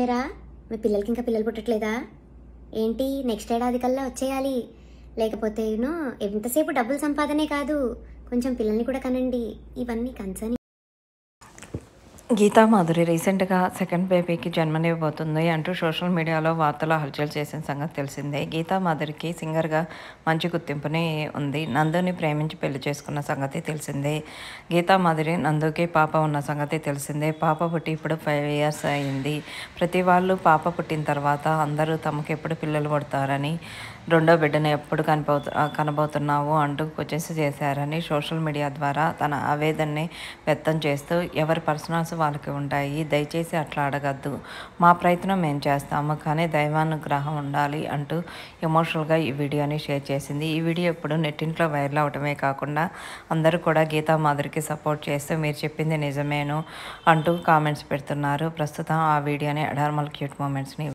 లేరా మీ పిల్లలకి ఇంకా పిల్లలు పుట్టట్లేదా ఏంటి నెక్స్ట్ ఏడాది కల్లా వచ్చేయాలి లేకపోతే ఎంతసేపు డబ్బులు సంపాదనే కాదు కొంచెం పిల్లల్ని కూడా కనండి ఇవన్నీ కన్సర్న్ గీతామాధురి రీసెంట్గా సెకండ్ బేబీకి జన్మనివ్వబోతుంది అంటూ సోషల్ మీడియాలో వార్తలు హల్చల్ చేసిన సంగతి తెలిసిందే గీతామాధురికి సింగర్గా మంచి గుర్తింపుని ఉంది నందుని ప్రేమించి పెళ్లి చేసుకున్న సంగతి తెలిసిందే గీతామాధురి నందుకి పాప ఉన్న సంగతి తెలిసిందే పాప పుట్టి ఇప్పుడు ఫైవ్ ఇయర్స్ అయింది ప్రతి వాళ్ళు పాప పుట్టిన తర్వాత అందరూ తమకు ఎప్పుడు పిల్లలు పడతారని రెండో బిడ్డను ఎప్పుడు కనిపోతు కనబోతున్నావు అంటూ క్వశ్చన్స్ చేశారని సోషల్ మీడియా ద్వారా తన ఆవేదనని వ్యక్తం చేస్తూ ఎవరి పర్సనల్స్ వాళ్ళకి ఉంటాయి దయచేసి అట్లా అడగద్దు మా ప్రయత్నం మేము చేస్తాము కానీ దైవానుగ్రహం ఉండాలి అంటూ ఎమోషనల్గా ఈ వీడియోని షేర్ చేసింది ఈ వీడియో ఇప్పుడు నెట్టింట్లో వైరల్ అవటమే కాకుండా అందరూ కూడా గీతా మాదిరికి సపోర్ట్ చేస్తూ మీరు చెప్పింది నిజమేను అంటూ కామెంట్స్ పెడుతున్నారు ప్రస్తుతం ఆ వీడియోని అడార్మల్ క్యూట్ మూమెంట్స్ని